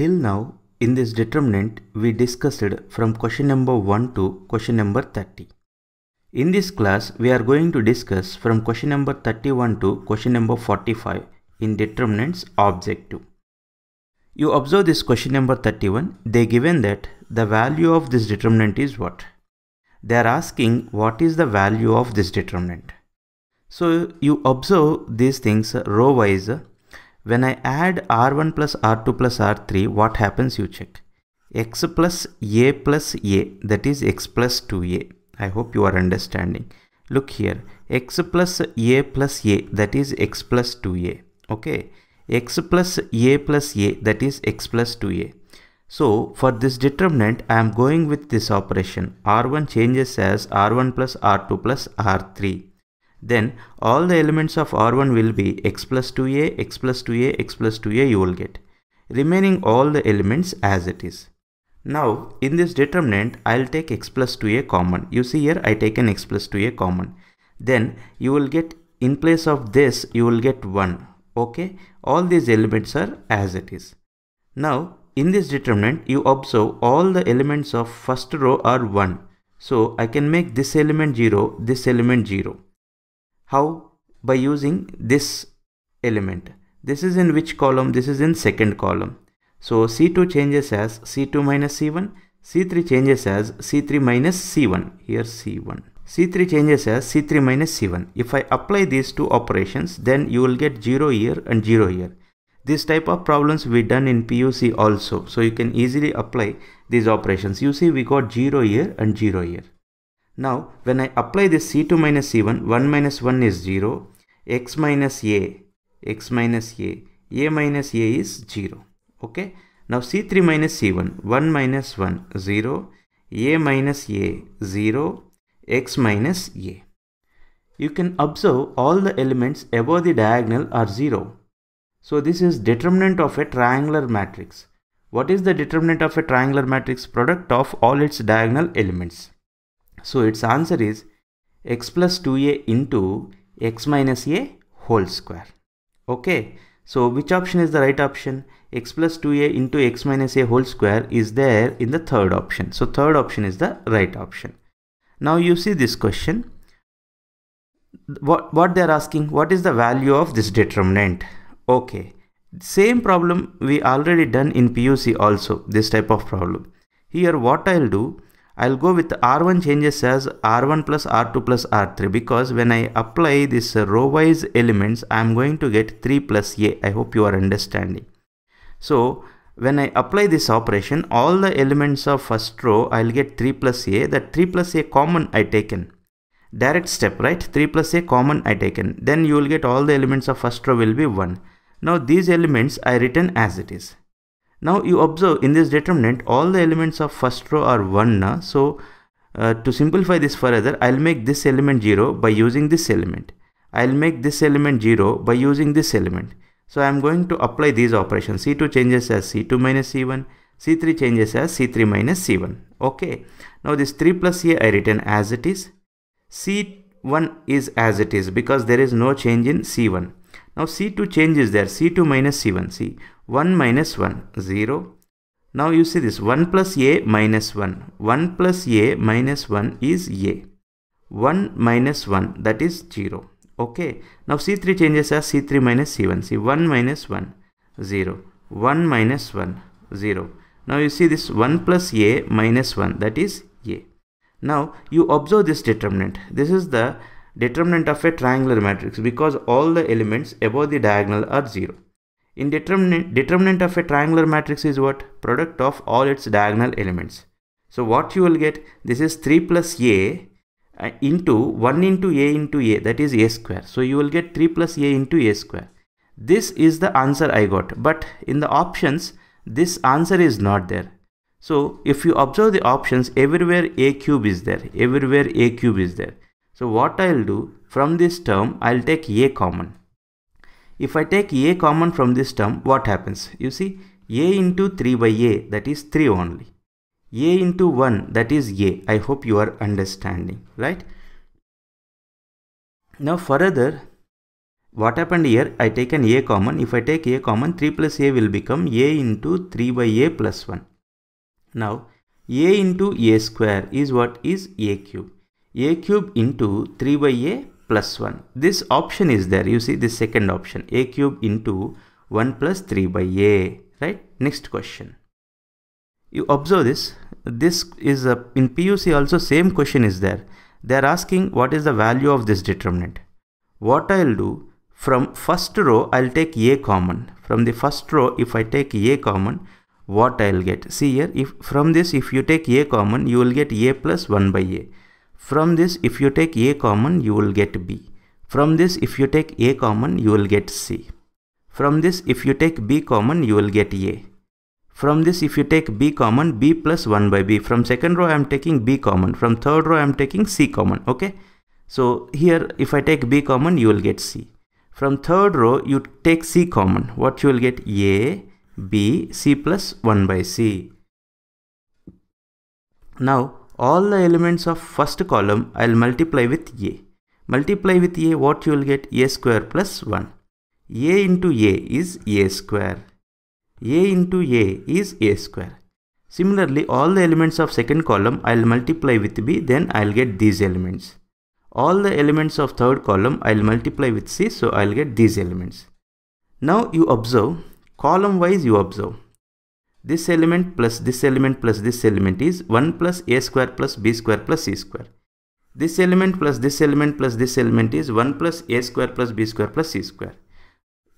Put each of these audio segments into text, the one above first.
Till now, in this determinant, we discussed from question number 1 to question number 30. In this class, we are going to discuss from question number 31 to question number 45 in determinants objective. You observe this question number 31, they given that the value of this determinant is what? They are asking what is the value of this determinant. So you observe these things row wise when I add R1 plus R2 plus R3, what happens you check. x plus a plus a that is x plus 2a. I hope you are understanding. Look here x plus a plus a that is x plus 2a. Okay x plus a plus a that is x plus 2a. So for this determinant I am going with this operation r1 changes as r1 plus r2 plus r3 then all the elements of R1 will be x plus 2a, x plus 2a, x plus 2a you will get, remaining all the elements as it is. Now in this determinant I'll take x plus 2a common. You see here I take an x plus 2a common. Then you will get in place of this you will get 1. Okay, all these elements are as it is. Now in this determinant you observe all the elements of first row are 1. So I can make this element 0, this element 0. How? By using this element. This is in which column? This is in second column. So C2 changes as C2 minus C1. C3 changes as C3 minus C1. Here C1. C3 changes as C3 minus C1. If I apply these two operations, then you will get 0 here and 0 here. This type of problems we done in PUC also. So you can easily apply these operations. You see we got 0 here and 0 here. Now when I apply this c2 minus c1, 1 minus 1 is 0, x minus a, x minus a, a minus a is 0. Okay. Now c3 minus c1, 1 minus 1, 0, a minus a, 0, x minus a. You can observe all the elements above the diagonal are 0. So this is determinant of a triangular matrix. What is the determinant of a triangular matrix? Product of all its diagonal elements. So its answer is x plus 2a into x minus a whole square. Okay. So which option is the right option? x plus 2a into x minus a whole square is there in the third option. So third option is the right option. Now you see this question. What, what they are asking? What is the value of this determinant? Okay. Same problem we already done in PUC also, this type of problem. Here what I'll do, I'll go with R1 changes as R1 plus R2 plus R3 because when I apply this row wise elements I'm going to get 3 plus A. I hope you are understanding. So when I apply this operation all the elements of first row I'll get 3 plus A that 3 plus A common I taken. Direct step right 3 plus A common I taken then you will get all the elements of first row will be 1. Now these elements I written as it is. Now you observe in this determinant all the elements of first row are 1 na. So uh, to simplify this further I'll make this element 0 by using this element. I'll make this element 0 by using this element. So I'm going to apply these operations. C2 changes as C2 minus C1, C3 changes as C3 minus C1. Okay. Now this 3 plus here I written as it is. C1 is as it is because there is no change in C1. Now C2 changes there. C2 minus C1. See 1 minus 1, 0. Now you see this 1 plus a minus 1. 1 plus a minus 1 is a. 1 minus 1 that is 0. Okay. Now C3 changes as C3 minus C1. See 1 minus 1 0. 1 minus 1 0. Now you see this 1 plus a minus 1 that is a. Now you observe this determinant. This is the determinant of a triangular matrix because all the elements above the diagonal are 0. In determinant, determinant of a triangular matrix is what? Product of all its diagonal elements. So what you will get, this is 3 plus a uh, into 1 into a into a that is a square. So you will get 3 plus a into a square. This is the answer I got but in the options this answer is not there. So if you observe the options everywhere a cube is there, everywhere a cube is there. So what I'll do from this term I'll take a common. If I take a common from this term, what happens? You see, a into 3 by a, that is 3 only. a into 1, that is a. I hope you are understanding, right? Now further, what happened here? I take an a common. If I take a common, 3 plus a will become a into 3 by a plus 1. Now, a into a square is what is a cube. a cube into 3 by a plus 1. This option is there. You see this second option. a cube into 1 plus 3 by a. Right? Next question. You observe this. This is a, in PUC also same question is there. They are asking what is the value of this determinant. What I'll do from first row I'll take a common. From the first row if I take a common what I'll get. See here if from this if you take a common you will get a plus 1 by a. From this if you take A common you will get B. From this if you take A common you will get C. From this if you take B common you will get A. From this if you take B common B plus 1 by B. From second row I am taking B common. From third row I am taking C common. Okay. So here if I take B common you will get C. From third row you take C common. What you will get? A, B, C plus 1 by C. Now all the elements of first column I'll multiply with a. Multiply with a what you will get a square plus 1. a into a is a square. a into a is a square. Similarly all the elements of second column I'll multiply with b then I'll get these elements. All the elements of third column I'll multiply with c so I'll get these elements. Now you observe column wise you observe this element plus this element plus this element is 1 plus a square plus b square plus c square. This element plus this element plus this element is 1 plus a square plus b square plus c square.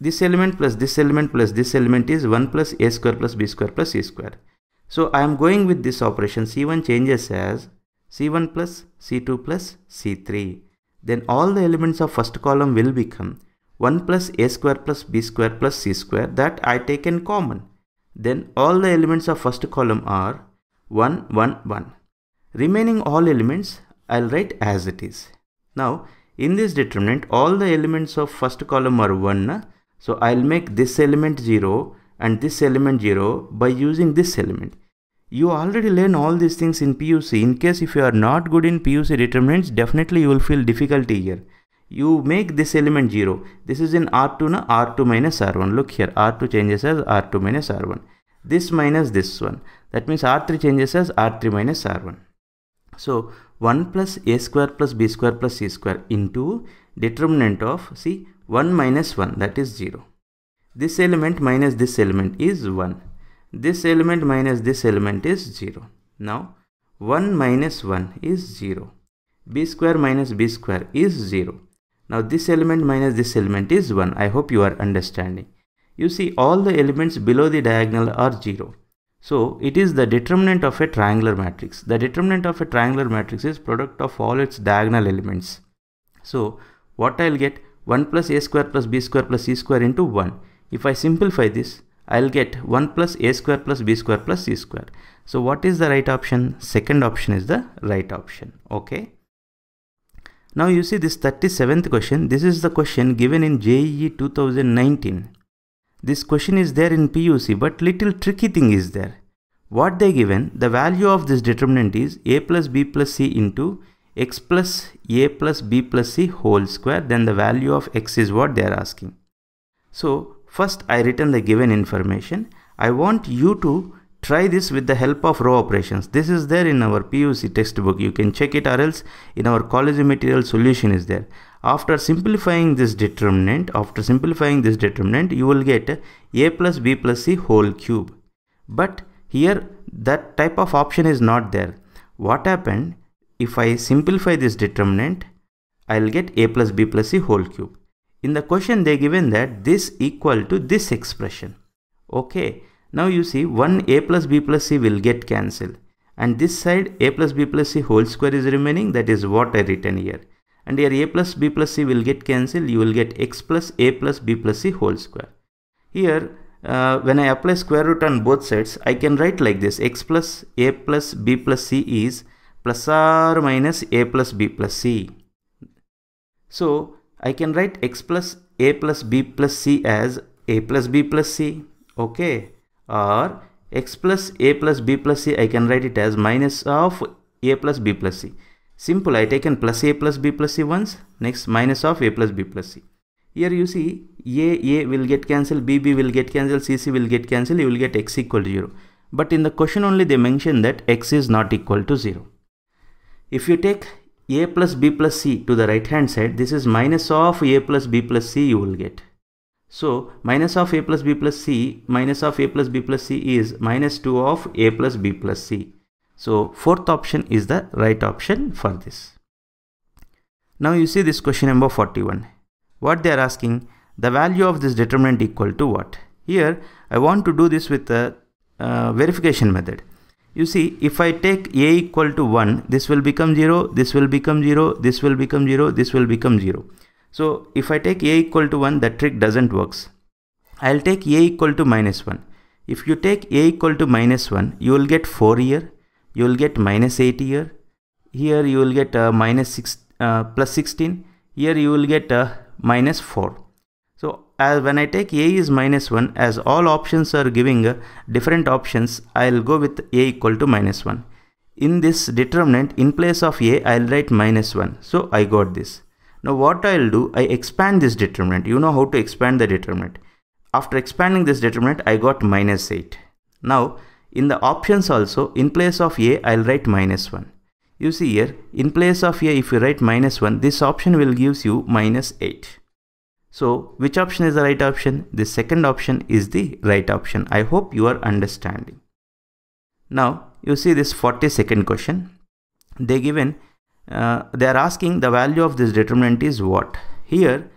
This element plus this element plus this element is 1 plus a square plus b square plus c square. So I am going with this operation c1 changes as c1 plus c2 plus c3. Then all the elements of first column will become 1 plus a square plus b square plus c square that I take in common then all the elements of first column are 1, 1, 1. Remaining all elements I'll write as it is. Now in this determinant all the elements of first column are 1. So I'll make this element 0 and this element 0 by using this element. You already learn all these things in PUC. In case if you are not good in PUC determinants definitely you will feel difficulty here you make this element 0. This is in R2 na R2 minus R1. Look here R2 changes as R2 minus R1. This minus this one. That means R3 changes as R3 minus R1. So 1 plus A square plus B square plus C square into determinant of see 1 minus 1 that is 0. This element minus this element is 1. This element minus this element is 0. Now 1 minus 1 is 0. b square minus b square is 0. Now this element minus this element is 1. I hope you are understanding. You see all the elements below the diagonal are 0. So it is the determinant of a triangular matrix. The determinant of a triangular matrix is product of all its diagonal elements. So what I'll get 1 plus a square plus b square plus c square into 1. If I simplify this, I'll get 1 plus a square plus b square plus c square. So what is the right option? Second option is the right option. Okay. Now you see this 37th question, this is the question given in JEE 2019. This question is there in PUC but little tricky thing is there. What they given, the value of this determinant is a plus b plus c into x plus a plus b plus c whole square then the value of x is what they are asking. So first I written the given information. I want you to Try this with the help of row operations. This is there in our PUC textbook. You can check it or else in our college material solution is there. After simplifying this determinant, after simplifying this determinant, you will get a plus b plus c whole cube. But here that type of option is not there. What happened if I simplify this determinant, I'll get a plus b plus c whole cube. In the question they given that this equal to this expression. Okay, now you see 1 a plus b plus c will get cancelled and this side a plus b plus c whole square is remaining that is what I written here and here a plus b plus c will get cancelled you will get x plus a plus b plus c whole square. Here uh, when I apply square root on both sides I can write like this x plus a plus b plus c is plus or minus a plus b plus c. So I can write x plus a plus b plus c as a plus b plus c okay or x plus a plus b plus c I can write it as minus of a plus b plus c. Simple I taken plus a plus b plus c once next minus of a plus b plus c. Here you see a a will get cancelled b b will get cancelled c c will get cancelled you will get x equal to 0. But in the question only they mention that x is not equal to 0. If you take a plus b plus c to the right hand side this is minus of a plus b plus c you will get. So minus of a plus b plus c minus of a plus b plus c is minus 2 of a plus b plus c. So fourth option is the right option for this. Now you see this question number 41. What they are asking the value of this determinant equal to what? Here I want to do this with a uh, verification method. You see if I take a equal to 1 this will become 0 this will become 0 this will become 0 this will become 0. So if I take a equal to 1, that trick doesn't works. I'll take a equal to minus 1. If you take a equal to minus 1, you will get 4 here, you will get minus 8 here, here you will get uh, minus 6, uh, plus 16, here you will get uh, minus 4. So as when I take a is minus 1, as all options are giving uh, different options, I'll go with a equal to minus 1. In this determinant, in place of a, I'll write minus 1. So I got this. Now what I'll do, I expand this determinant. You know how to expand the determinant. After expanding this determinant, I got minus 8. Now in the options also, in place of a, I'll write minus 1. You see here, in place of a, if you write minus 1, this option will gives you minus 8. So which option is the right option? The second option is the right option. I hope you are understanding. Now you see this 42nd question. They given uh, they are asking the value of this determinant is what here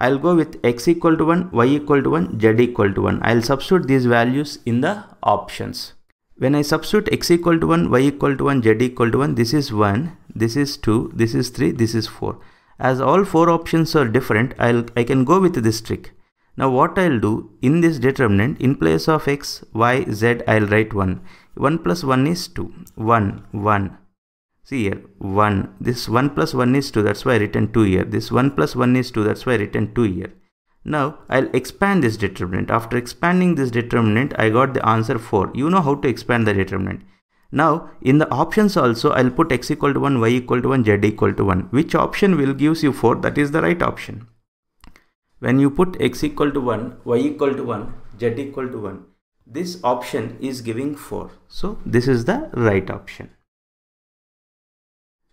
I'll go with x equal to 1 y equal to 1 z equal to 1 I'll substitute these values in the options when I substitute x equal to 1 y equal to 1 z equal to 1 this is 1 this is 2 this is 3 this is 4 as all four options are different I'll I can go with this trick now what I'll do in this determinant in place of x y z I'll write 1 1 plus 1 is 2 1 1 see here 1 this 1 plus 1 is 2 that's why I written 2 here this 1 plus 1 is 2 that's why I written 2 here now I'll expand this determinant after expanding this determinant I got the answer 4 you know how to expand the determinant now in the options also I'll put x equal to 1 y equal to 1 z equal to 1 which option will gives you 4 that is the right option when you put x equal to 1 y equal to 1 z equal to 1 this option is giving 4 so this is the right option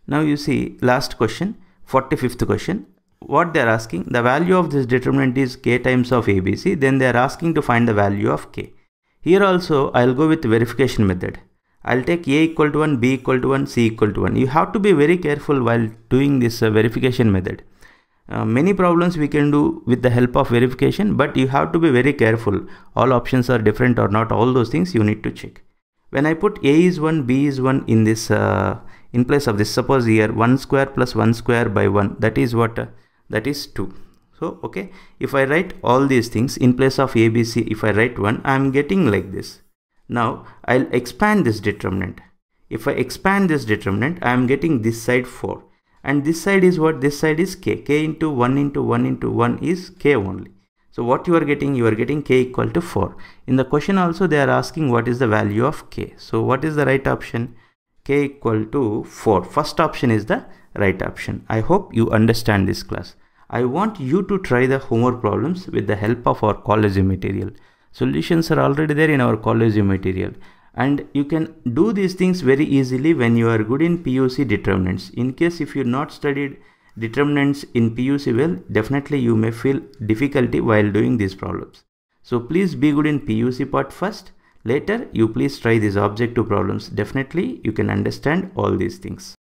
now you see last question, 45th question. What they are asking, the value of this determinant is k times of ABC, then they are asking to find the value of k. Here also I will go with verification method. I'll take a equal to 1, b equal to 1, c equal to 1. You have to be very careful while doing this uh, verification method. Uh, many problems we can do with the help of verification but you have to be very careful all options are different or not all those things you need to check when i put a is 1 b is 1 in this uh, in place of this suppose here 1 square plus 1 square by 1 that is what uh, that is 2 so okay if I write all these things in place of ABC if I write 1 I am getting like this now I'll expand this determinant if I expand this determinant I am getting this side 4 and this side is what this side is k k into 1 into 1 into 1 is k only so what you are getting? You are getting k equal to 4. In the question also they are asking what is the value of k. So what is the right option? k equal to 4. First option is the right option. I hope you understand this class. I want you to try the homework problems with the help of our college material. Solutions are already there in our college material. And you can do these things very easily when you are good in PUC determinants. In case if you not studied determinants in PUC well, definitely you may feel difficulty while doing these problems. So please be good in PUC part first Later, you please try these to problems. Definitely, you can understand all these things.